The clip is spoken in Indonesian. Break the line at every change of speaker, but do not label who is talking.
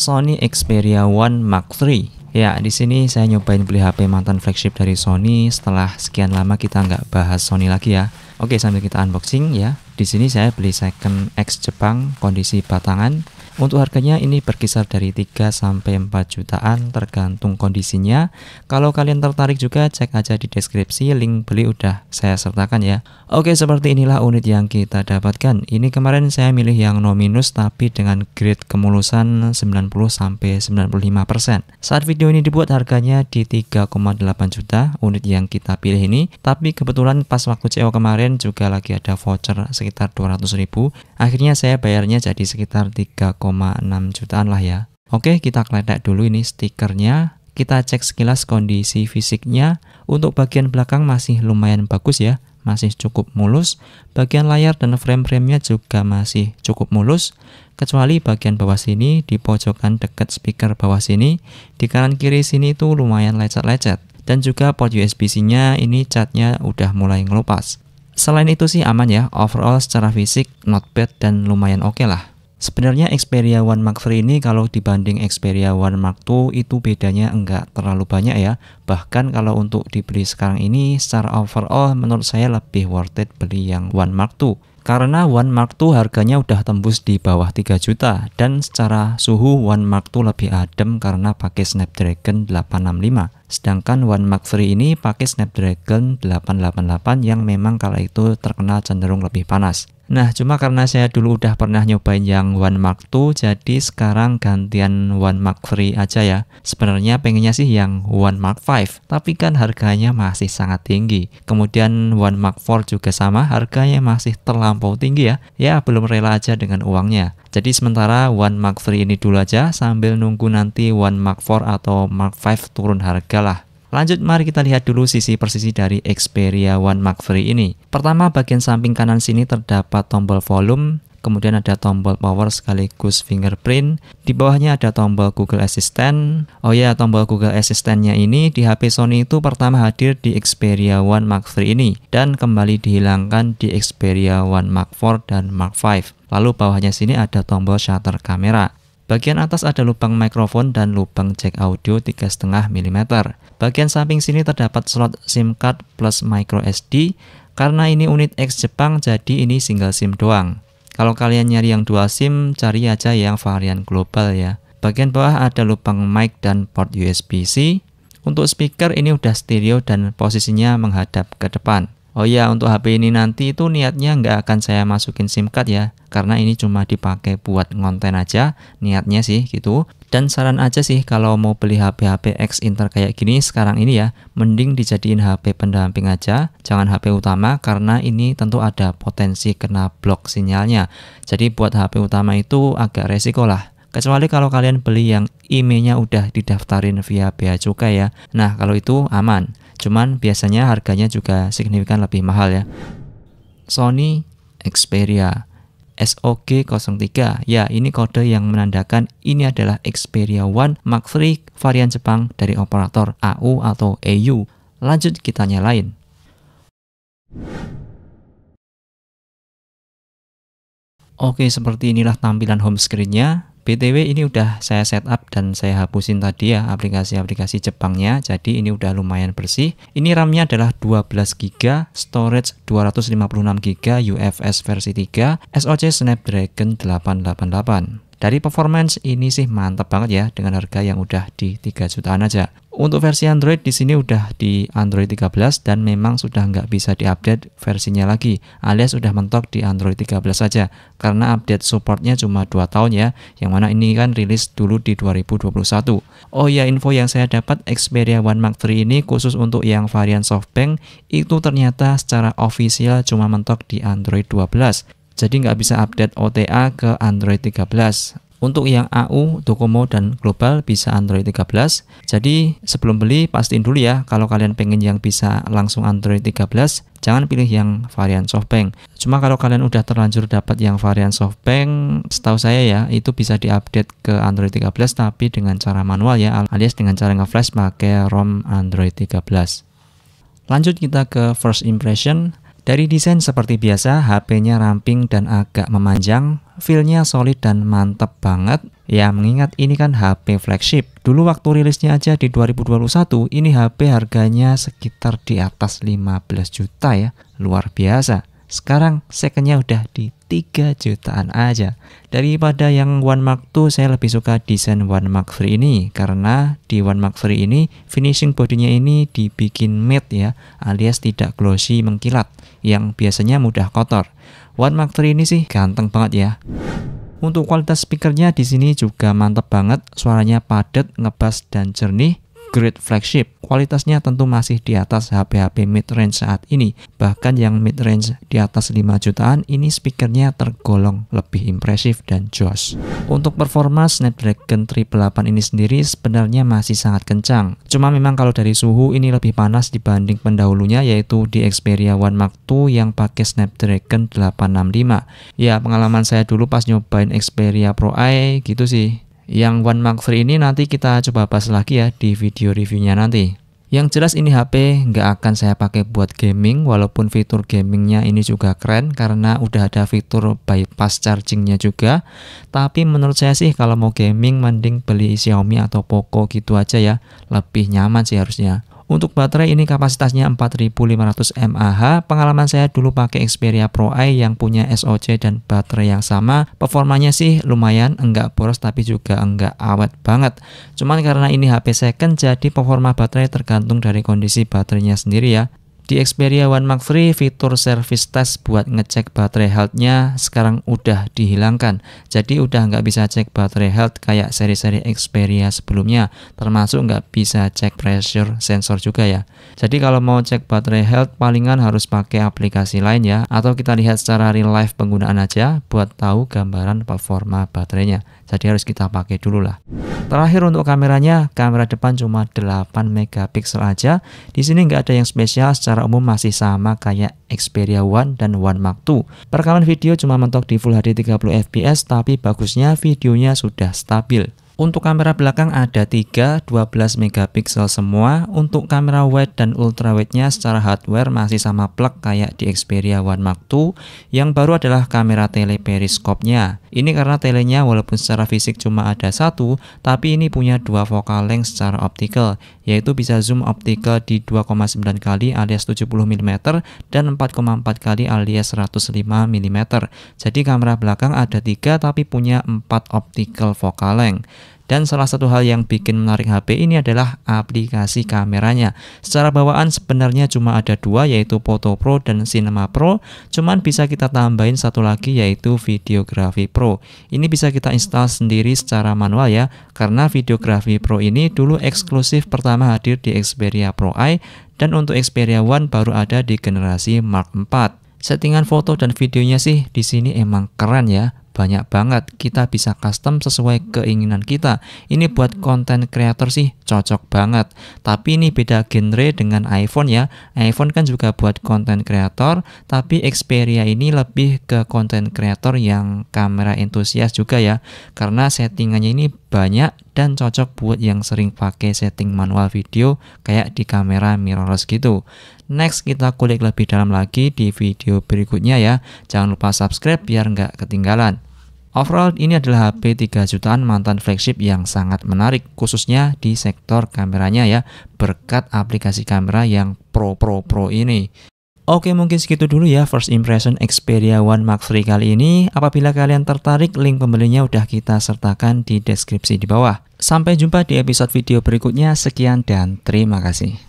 Sony Xperia 1 Mark III. Ya, di sini saya nyobain beli HP mantan flagship dari Sony setelah sekian lama kita nggak bahas Sony lagi ya. Oke, sambil kita unboxing ya. Di sini saya beli second X Jepang kondisi batangan untuk harganya ini berkisar dari 3 sampai 4 jutaan tergantung kondisinya. Kalau kalian tertarik juga cek aja di deskripsi link beli udah saya sertakan ya. Oke, seperti inilah unit yang kita dapatkan. Ini kemarin saya milih yang no minus tapi dengan grade kemulusan 90 sampai 95%. Saat video ini dibuat harganya di 3,8 juta unit yang kita pilih ini, tapi kebetulan pas waktu CO e kemarin juga lagi ada voucher sekitar 200 ribu. Akhirnya saya bayarnya jadi sekitar 3, jutaan lah ya. Oke, kita kletek dulu ini stikernya. Kita cek sekilas kondisi fisiknya. Untuk bagian belakang masih lumayan bagus ya, masih cukup mulus. Bagian layar dan frame-framenya juga masih cukup mulus. Kecuali bagian bawah sini, di pojokan dekat speaker bawah sini, di kanan kiri sini itu lumayan lecet-lecet. Dan juga port USB-C-nya ini catnya udah mulai ngelupas. Selain itu sih aman ya, overall secara fisik, not bad dan lumayan oke okay lah. Sebenarnya Xperia One Mark III ini kalau dibanding Xperia One Mark II itu bedanya enggak terlalu banyak ya. Bahkan kalau untuk dibeli sekarang ini secara overall menurut saya lebih worth it beli yang One Mark II. Karena One Mark II harganya udah tembus di bawah 3 juta dan secara suhu One Mark II lebih adem karena pakai Snapdragon 865. Sedangkan One Mark III ini pakai Snapdragon 888 yang memang kala itu terkenal cenderung lebih panas. Nah, cuma karena saya dulu udah pernah nyobain yang One Mark II, jadi sekarang gantian One Mark Free aja ya. Sebenarnya pengennya sih yang One Mark V, tapi kan harganya masih sangat tinggi. Kemudian One Mark IV juga sama, harganya masih terlampau tinggi ya. Ya, belum rela aja dengan uangnya. Jadi sementara One Mark Three ini dulu aja, sambil nunggu nanti One Mark IV atau Mark V turun harga lah. Lanjut mari kita lihat dulu sisi persisi dari Xperia One Mark III ini. Pertama bagian samping kanan sini terdapat tombol volume, kemudian ada tombol power sekaligus fingerprint, di bawahnya ada tombol Google Assistant. Oh ya, tombol Google Assistant-nya ini di HP Sony itu pertama hadir di Xperia One Mark III ini dan kembali dihilangkan di Xperia One Mark IV dan Mark V. Lalu bawahnya sini ada tombol shutter kamera. Bagian atas ada lubang mikrofon dan lubang jack audio 3,5 mm. Bagian samping sini terdapat slot SIM card plus micro SD. Karena ini unit X Jepang, jadi ini single SIM doang. Kalau kalian nyari yang dual SIM, cari aja yang varian global ya. Bagian bawah ada lubang mic dan port USB-C. Untuk speaker ini udah stereo dan posisinya menghadap ke depan. Oh iya, untuk HP ini nanti itu niatnya nggak akan saya masukin SIM card ya, karena ini cuma dipakai buat ngonten aja, niatnya sih gitu. Dan saran aja sih kalau mau beli HP-HP X Inter kayak gini sekarang ini ya, mending dijadiin HP pendamping aja, jangan HP utama karena ini tentu ada potensi kena blok sinyalnya. Jadi buat HP utama itu agak resiko lah. Kecuali kalau kalian beli yang IMEI-nya udah didaftarin via bea cukai ya. Nah, kalau itu aman. Cuman biasanya harganya juga signifikan lebih mahal ya. Sony Xperia SOG03. Ya, ini kode yang menandakan ini adalah Xperia 1 Mark III varian Jepang dari operator AU atau EU. Lanjut kita nyalain. Oke, seperti inilah tampilan home screen-nya. BTW ini udah saya setup dan saya hapusin tadi ya aplikasi-aplikasi Jepangnya jadi ini udah lumayan bersih ini RAM-nya adalah 12GB storage 256GB UFS versi 3 SoC Snapdragon 888 dari performance ini sih mantap banget ya dengan harga yang udah di 3 jutaan aja untuk versi Android di sini udah di Android 13 dan memang sudah nggak bisa diupdate versinya lagi alias sudah mentok di Android 13 saja karena update supportnya cuma 2 tahun ya yang mana ini kan rilis dulu di 2021 Oh ya info yang saya dapat Xperia One Mark 3 ini khusus untuk yang varian softbank itu ternyata secara official cuma mentok di Android 12 jadi nggak bisa update OTA ke Android 13 untuk yang AU, Docomo, dan Global bisa Android 13. Jadi sebelum beli pastiin dulu ya kalau kalian pengen yang bisa langsung Android 13, jangan pilih yang varian softbank. Cuma kalau kalian udah terlanjur dapat yang varian softbank, setahu saya ya itu bisa diupdate ke Android 13 tapi dengan cara manual ya alias dengan cara nge-flash pakai ROM Android 13. Lanjut kita ke first impression. Dari desain seperti biasa, HP-nya ramping dan agak memanjang, feelnya solid dan mantep banget. Ya mengingat ini kan HP flagship. Dulu waktu rilisnya aja di 2021 ini HP harganya sekitar di atas 15 juta ya. Luar biasa. Sekarang secondnya udah di 3 jutaan aja. Daripada yang One Mark 2, saya lebih suka desain One Mark 3 ini karena di One Mark 3 ini finishing bodinya ini dibikin matte ya, alias tidak glossy mengkilat yang biasanya mudah kotor. One Mark ini sih ganteng banget ya. Untuk kualitas speakernya di sini juga mantep banget, suaranya padat, ngebas dan jernih grade flagship, kualitasnya tentu masih di atas HP-HP mid-range saat ini. Bahkan yang mid-range di atas 5 jutaan, ini speakernya tergolong lebih impresif dan jos. Untuk performa Snapdragon 388 ini sendiri sebenarnya masih sangat kencang. Cuma memang kalau dari suhu ini lebih panas dibanding pendahulunya yaitu di Xperia One Mark II yang pakai Snapdragon 865. Ya, pengalaman saya dulu pas nyobain Xperia Pro i gitu sih yang One Mark III ini nanti kita coba bahas lagi ya di video reviewnya nanti. Yang jelas ini HP nggak akan saya pakai buat gaming walaupun fitur gamingnya ini juga keren karena udah ada fitur bypass chargingnya juga. Tapi menurut saya sih kalau mau gaming mending beli Xiaomi atau Poco gitu aja ya. Lebih nyaman sih harusnya. Untuk baterai ini kapasitasnya 4500 mAh. Pengalaman saya dulu pakai Xperia Pro i yang punya SOC dan baterai yang sama. Performanya sih lumayan, enggak boros tapi juga enggak awet banget. Cuman karena ini HP second jadi performa baterai tergantung dari kondisi baterainya sendiri ya. Di Xperia One Max 3, fitur service test buat ngecek baterai healthnya sekarang udah dihilangkan. Jadi udah nggak bisa cek baterai health kayak seri-seri Xperia sebelumnya, termasuk nggak bisa cek pressure sensor juga ya. Jadi kalau mau cek baterai health, palingan harus pakai aplikasi lain ya, atau kita lihat secara real life penggunaan aja buat tahu gambaran performa baterainya. Jadi harus kita pakai dulu lah. Terakhir untuk kameranya, kamera depan cuma 8 megapiksel aja. Di sini nggak ada yang spesial secara secara umum masih sama kayak Xperia One dan One Mark II. Perekaman video cuma mentok di Full HD 30 fps tapi bagusnya videonya sudah stabil. Untuk kamera belakang ada 3, 12 megapiksel semua. Untuk kamera wide dan ultra wide-nya secara hardware masih sama plek kayak di Xperia One Mark II. Yang baru adalah kamera tele periskopnya. Ini karena telenya walaupun secara fisik cuma ada satu, tapi ini punya dua focal length secara optical yaitu bisa zoom optical di 2,9 kali alias 70 mm dan 4,4 kali alias 105 mm. Jadi kamera belakang ada tiga tapi punya 4 optical focal length. Dan salah satu hal yang bikin menarik HP ini adalah aplikasi kameranya. Secara bawaan sebenarnya cuma ada dua yaitu Photo Pro dan Cinema Pro, cuman bisa kita tambahin satu lagi yaitu Videography Pro. Ini bisa kita install sendiri secara manual ya, karena Videography Pro ini dulu eksklusif pertama hadir di Xperia Pro i dan untuk Xperia One baru ada di generasi Mark 4. Settingan foto dan videonya sih di sini emang keren ya banyak banget kita bisa custom sesuai keinginan kita ini buat konten creator sih cocok banget tapi ini beda genre dengan iPhone ya iPhone kan juga buat konten creator tapi Xperia ini lebih ke konten creator yang kamera entusias juga ya karena settingannya ini banyak dan cocok buat yang sering pakai setting manual video kayak di kamera mirrorless gitu. Next kita kulik lebih dalam lagi di video berikutnya ya. Jangan lupa subscribe biar nggak ketinggalan. Overall ini adalah HP 3 jutaan mantan flagship yang sangat menarik khususnya di sektor kameranya ya berkat aplikasi kamera yang pro pro pro ini. Oke mungkin segitu dulu ya first impression Xperia One Max 3 kali ini. Apabila kalian tertarik link pembelinya udah kita sertakan di deskripsi di bawah. Sampai jumpa di episode video berikutnya. Sekian dan terima kasih.